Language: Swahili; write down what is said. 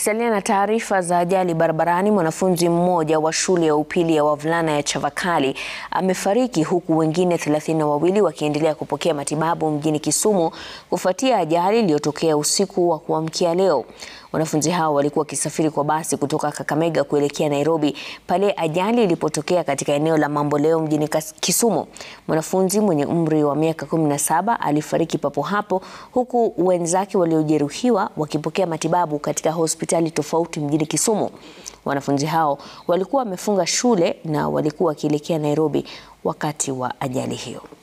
Salia na taarifa za ajali barabarani, mwanafunzi mmoja wa shule ya upili ya wavulana ya Chavakali amefariki huku wengine thelathini na wawili wakiendelea kupokea matibabu mjini Kisumu kufuatia ajali iliyotokea usiku wa kuamkia leo. Wanafunzi hao walikuwa wakisafiri kwa basi kutoka Kakamega kuelekea Nairobi pale ajali ilipotokea katika eneo la Mamboleo mjini Kisumu. Mwanafunzi mwenye umri wa miaka 17 alifariki papo hapo huku wenzake waliojeruhiwa wakipokea matibabu katika hospitali tofauti mjini Kisumu. Wanafunzi hao walikuwa wamefunga shule na walikuwa wakielekea Nairobi wakati wa ajali hiyo.